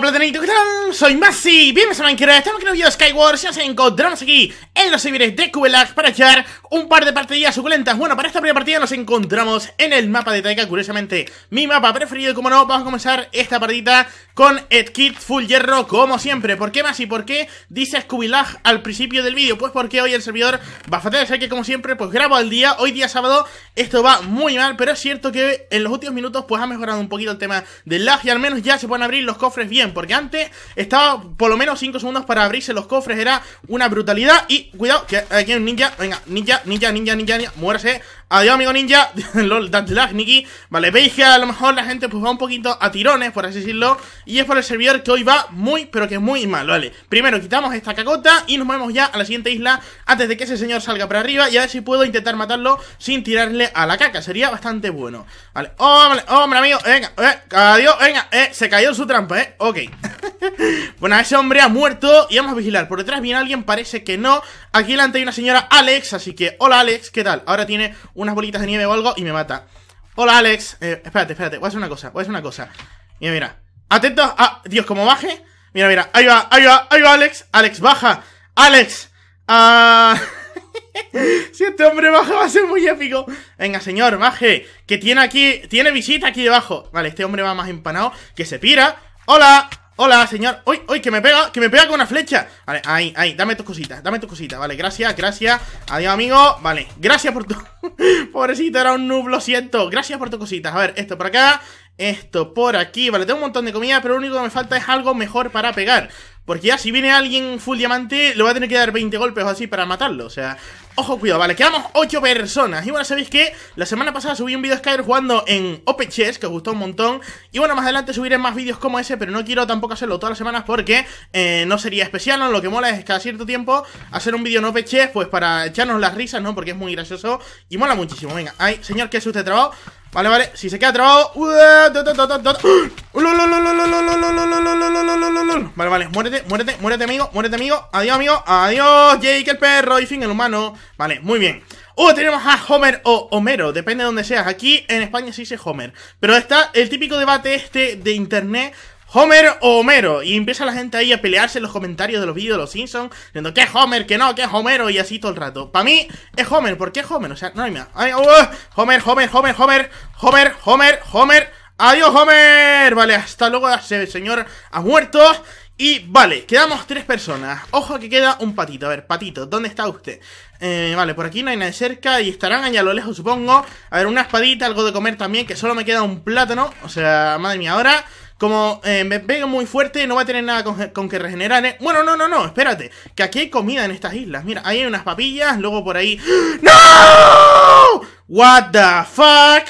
Platanito, ¿qué tal? Soy Masi, bienvenidos a Minecraft, estamos en un video de Skyward y nos encontramos aquí en los servidores de Kubilag para echar un par de partidas suculentas Bueno, para esta primera partida nos encontramos en el mapa de Taika, curiosamente mi mapa preferido, como no, vamos a comenzar esta partida con Edkit Full Hierro como siempre ¿Por qué Masi? ¿Por qué dice Cubilag al principio del vídeo? Pues porque hoy el servidor va a fatal, sé que como siempre pues grabo al día, hoy día sábado esto va muy mal, pero es cierto que en los últimos minutos pues ha mejorado un poquito el tema del lag y al menos ya se pueden abrir los cofres bien porque antes estaba por lo menos 5 segundos para abrirse los cofres, era una brutalidad. Y cuidado, que aquí hay un ninja, venga, ninja, ninja, ninja, ninja, ninja, muérase. Adiós, amigo ninja. LOL, nikki Vale, veis que a lo mejor la gente pues va un poquito a tirones, por así decirlo. Y es por el servidor que hoy va muy, pero que muy mal, ¿vale? Primero quitamos esta cacota y nos movemos ya a la siguiente isla antes de que ese señor salga para arriba. Y a ver si puedo intentar matarlo sin tirarle a la caca. Sería bastante bueno. Vale, oh, oh hombre, amigo. Venga, eh, adiós, venga. Eh, se cayó en su trampa, ¿eh? Ok. bueno, ese hombre ha muerto y vamos a vigilar. Por detrás viene alguien, parece que no. Aquí delante hay una señora Alex, así que hola Alex, ¿qué tal? Ahora tiene unas bolitas de nieve o algo y me mata. Hola, Alex. Eh, espérate, espérate. Voy a hacer una cosa, voy a hacer una cosa. Mira, mira. Atentos a... Dios, como baje. Mira, mira. Ahí va, ahí va, ahí va, Alex. Alex, baja. Alex. Ah... si este hombre baja va a ser muy épico. Venga, señor, baje. Que tiene aquí... Tiene visita aquí debajo. Vale, este hombre va más empanado. Que se pira. Hola. Hola, señor. ¡Uy, uy! Que me pega, que me pega con una flecha. Vale, ahí, ahí. Dame tus cositas, dame tus cositas. Vale, gracias, gracias. Adiós, amigo. Vale, gracias por tu. Pobrecito, era un nublo, lo siento. Gracias por tus cositas. A ver, esto por acá. Esto por aquí, vale, tengo un montón de comida Pero lo único que me falta es algo mejor para pegar porque ya si viene alguien full diamante, le va a tener que dar 20 golpes o así para matarlo, o sea... Ojo, cuidado, vale, quedamos 8 personas Y bueno, sabéis que la semana pasada subí un vídeo de Skyrim jugando en Open Que os gustó un montón Y bueno, más adelante subiré más vídeos como ese Pero no quiero tampoco hacerlo todas las semanas porque eh, No sería especial, ¿no? Lo que mola es cada cierto tiempo Hacer un vídeo en Open Pues para echarnos las risas, ¿no? Porque es muy gracioso Y mola muchísimo, venga Ay, señor, que es usted trabajo Vale, vale, si se queda trabado Vale, vale, muérete, muérete, muérete amigo, muérete amigo Adiós amigo, adiós Jake el perro y fin el humano Vale, muy bien Uh, tenemos a Homer o Homero, depende de donde seas Aquí en España se dice Homer Pero está el típico debate este de internet Homer o Homero. Y empieza la gente ahí a pelearse en los comentarios de los vídeos de los Simpsons, diciendo que es Homer, que no, que es Homero, y así todo el rato. Para mí es Homer, ¿por qué es Homer? O sea, no hay más. Oh, oh. Homer, Homer, Homer, Homer, Homer, Homer, Homer. Adiós, Homer. Vale, hasta luego, el señor ha muerto. Y vale, quedamos tres personas. Ojo que queda un patito. A ver, patito, ¿dónde está usted? Eh, vale, por aquí no hay nadie cerca y estarán allá a lo lejos, supongo. A ver, una espadita, algo de comer también, que solo me queda un plátano. O sea, madre mía, ahora como eh, me pega muy fuerte, no va a tener nada con, con que regenerar. ¿eh? Bueno, no, no, no, espérate. Que aquí hay comida en estas islas. Mira, ahí hay unas papillas, luego por ahí... ¡No! What the fuck?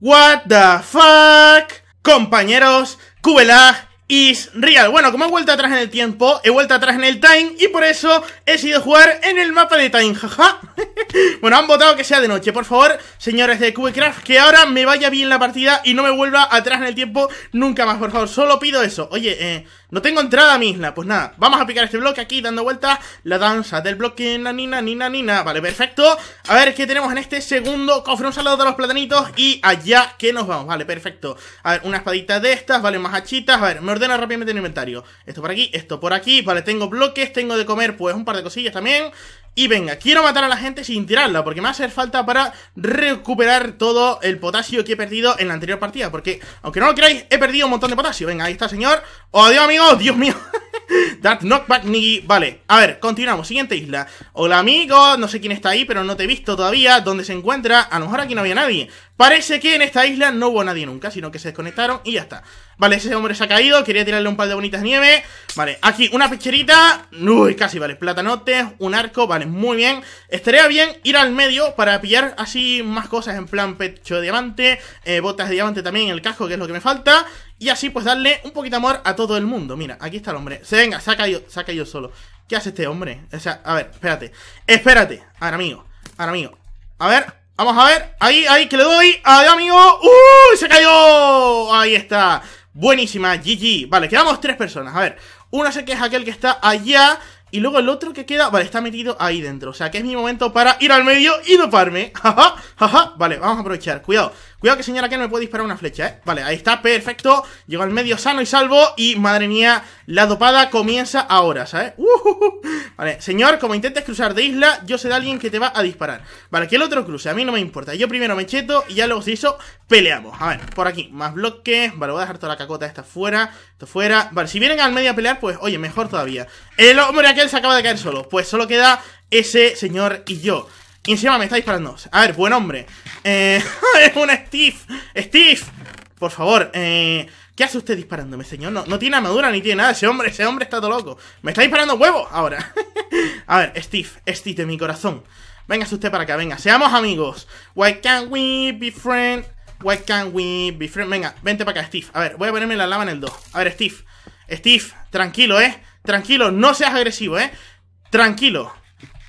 What the fuck? Compañeros, cúbela is real. Bueno, como he vuelto atrás en el tiempo, he vuelto atrás en el time y por eso he sido jugar en el mapa de time, jaja. bueno, han votado que sea de noche. Por favor, señores de Craft, que ahora me vaya bien la partida y no me vuelva atrás en el tiempo nunca más, por favor. Solo pido eso. Oye, eh, no tengo entrada a Pues nada, vamos a picar este bloque aquí dando vueltas. La danza del bloque, Nanina, nina, nina, nina. Vale, perfecto. A ver qué tenemos en este segundo cofre. Un saludo a los platanitos y allá que nos vamos. Vale, perfecto. A ver, una espadita de estas, vale, más hachitas. A ver, me rápidamente el inventario. Esto por aquí, esto por aquí. Vale, tengo bloques, tengo de comer pues un par de cosillas también. Y venga, quiero matar a la gente sin tirarla, porque me va a hacer falta para recuperar todo el potasio que he perdido en la anterior partida. Porque, aunque no lo creáis, he perdido un montón de potasio. Venga, ahí está, señor. ¡Oh, adiós, amigo! ¡Dios mío! That knockback ni... Vale, a ver, continuamos, siguiente isla Hola amigos, no sé quién está ahí, pero no te he visto todavía ¿Dónde se encuentra? A lo mejor aquí no había nadie Parece que en esta isla no hubo nadie nunca, sino que se desconectaron y ya está. Vale, ese hombre se ha caído, quería tirarle un par de bonitas nieve. Vale, aquí una pecherita. Uy, casi, vale, platanotes, un arco, vale, muy bien. Estaría bien ir al medio para pillar así más cosas en plan pecho de diamante, eh, botas de diamante también, el casco, que es lo que me falta. Y así pues darle un poquito de amor a todo el mundo. Mira, aquí está el hombre. Se venga, se ha caído, se solo. ¿Qué hace este hombre? O sea, a ver, espérate. Espérate. Ahora, amigo. Ahora, amigo. A ver, Vamos a ver, ahí, ahí, que le doy Ahí, amigo, ¡uy! Se cayó Ahí está, buenísima GG, vale, quedamos tres personas, a ver Una sé que es aquel que está allá Y luego el otro que queda, vale, está metido ahí dentro O sea que es mi momento para ir al medio y doparme Jaja, jaja, vale, vamos a aprovechar, cuidado Cuidado que señora que no me puede disparar una flecha, ¿eh? Vale, ahí está, perfecto. Llego al medio sano y salvo. Y madre mía, la dopada comienza ahora, ¿sabes? Uh. Vale, señor, como intentes cruzar de isla, yo sé de alguien que te va a disparar. Vale, que el otro cruce, a mí no me importa. Yo primero me cheto y ya luego si eso, peleamos. A ver, por aquí, más bloques. Vale, voy a dejar toda la cacota esta fuera, esto fuera. Vale, si vienen al medio a pelear, pues oye, mejor todavía. El hombre aquel se acaba de caer solo. Pues solo queda ese señor y yo. Y encima me está disparando. A ver, buen hombre. Eh, es un Steve. Steve. Por favor, eh, ¿qué hace usted disparándome, señor? No, no tiene armadura ni tiene nada. Ese hombre, ese hombre está todo loco. Me está disparando huevos ahora. a ver, Steve, Steve de mi corazón. Véngase usted para acá, venga. Seamos amigos. Why can't we be friends? Why can't we be friends? Venga, vente para acá, Steve. A ver, voy a ponerme la lava en el 2. A ver, Steve. Steve, tranquilo, ¿eh? Tranquilo, no seas agresivo, ¿eh? Tranquilo.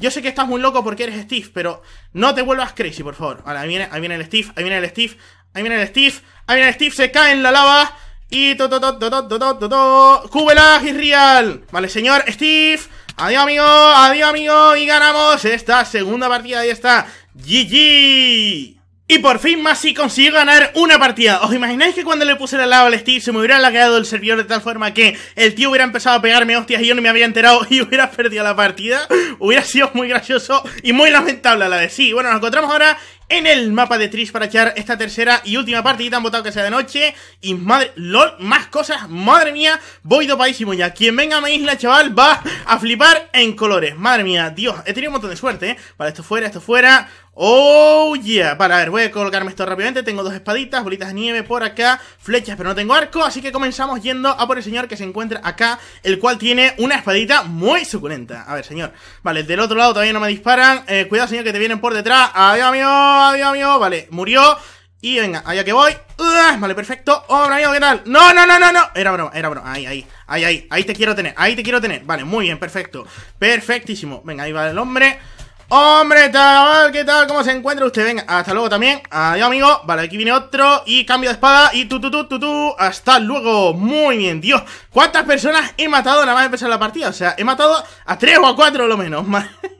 Yo sé que estás muy loco porque eres Steve, pero no te vuelvas crazy, por favor. ahí viene, ahí viene el Steve, ahí viene el Steve, ahí viene el Steve, ahí viene el Steve, se cae en la lava. Y to, to, to, to, to, to, to, to. Vale, señor Steve. Adiós, amigo. Adiós, amigo. Y ganamos esta segunda partida. Ahí está. GG. Y por fin Masi consiguió ganar una partida. ¿Os imagináis que cuando le puse la lava al Steve se me hubiera lagueado el servidor de tal forma que el tío hubiera empezado a pegarme hostias y yo no me había enterado y hubiera perdido la partida? Hubiera sido muy gracioso y muy lamentable a la vez. Sí, bueno, nos encontramos ahora en el mapa de Trish para echar esta tercera y última partida. Han votado que sea de noche. Y madre, lol, más cosas, madre mía. Voy dopadísimo ya. Quien venga a mi isla, chaval, va a flipar en colores. Madre mía, Dios, he tenido un montón de suerte, ¿eh? Vale, esto fuera, esto fuera. ¡Oh, yeah! Vale, a ver, voy a colocarme esto rápidamente Tengo dos espaditas, bolitas de nieve por acá Flechas, pero no tengo arco, así que comenzamos yendo a por el señor que se encuentra acá El cual tiene una espadita muy suculenta A ver, señor Vale, del otro lado todavía no me disparan eh, Cuidado, señor, que te vienen por detrás ¡Adiós, amigo! adiós, amigo. Vale, murió. Y venga, allá que voy. vale, perfecto. Hombre, oh, amigo, ¿qué tal? No, no, no, no, no. Era broma, era broma. Ahí, ahí, ahí, ahí. Ahí te quiero tener, ahí te quiero tener. Vale, muy bien, perfecto. Perfectísimo. Venga, ahí va el hombre. Hombre, tal, ¿qué tal? ¿Cómo se encuentra usted? Venga, hasta luego también. Adiós, amigo. Vale, aquí viene otro. Y cambio de espada. Y tú, tú, tú, tú, tú Hasta luego. Muy bien, Dios. ¿Cuántas personas he matado nada más empezar la partida? O sea, he matado a tres o a cuatro, lo menos.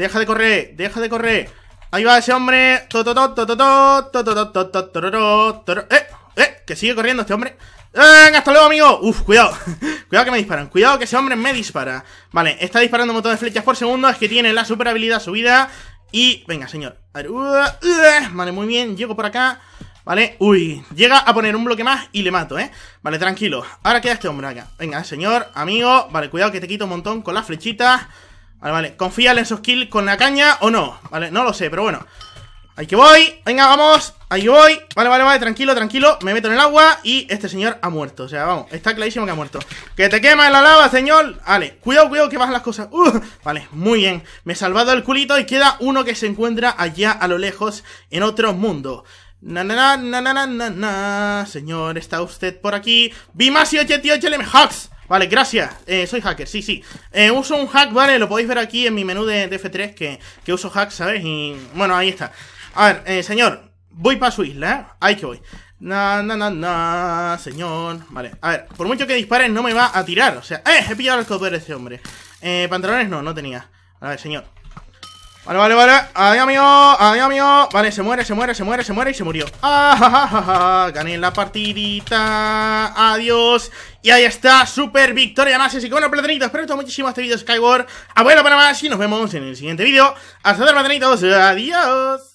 Deja de correr, deja de correr. Ahí va ese hombre. Eh, eh, que sigue corriendo este hombre. Venga, ¡Hasta luego, amigo! Uf, cuidado. cuidado que me disparan. Cuidado que ese hombre me dispara. Vale, está disparando un montón de flechas por segundo. Es que tiene la super habilidad subida. Y. Venga, señor. vale, muy bien. Llego por acá. Vale, uy, llega a poner un bloque más y le mato, ¿eh? Vale, tranquilo, ahora queda este hombre acá Venga, señor, amigo, vale, cuidado que te quito un montón con las flechitas Vale, vale. en esos kills con la caña o no? Vale, no lo sé, pero bueno. Ahí que voy. Venga, vamos. Ahí que voy. Vale, vale, vale. Tranquilo, tranquilo. Me meto en el agua y este señor ha muerto. O sea, vamos. Está clarísimo que ha muerto. Que te quema en la lava, señor. Vale. Cuidado, cuidado que bajan las cosas. Uh, vale, muy bien. Me he salvado el culito y queda uno que se encuentra allá a lo lejos en otro mundo. Na na na na na na na. Señor, está usted por aquí. Bimasio 88 LM Hawks. Vale, gracias. Eh, soy hacker, sí, sí. Eh, uso un hack, ¿vale? Lo podéis ver aquí en mi menú de, F3 que, uso hack, ¿sabes? Y bueno, ahí está. A ver, eh, señor, voy para su isla, ¿eh? Ahí que voy. Na, na, na, na, señor. Vale, a ver, por mucho que disparen no me va a tirar. O sea, ¡eh! He pillado el cobre de este hombre. Eh, pantalones no, no tenía. A ver, señor. Vale, vale, vale. Adiós, mío. Adiós, mío. Vale, se muere, se muere, se muere, se muere y se murió. Ah, ja, Gané la partidita. Adiós. Y ahí está. Super victoria más. y con bueno, platanitos. Espero que muchísimo este vídeo, Skyward. Abuelo para más. Y nos vemos en el siguiente vídeo. Hasta luego, platanitos. Adiós.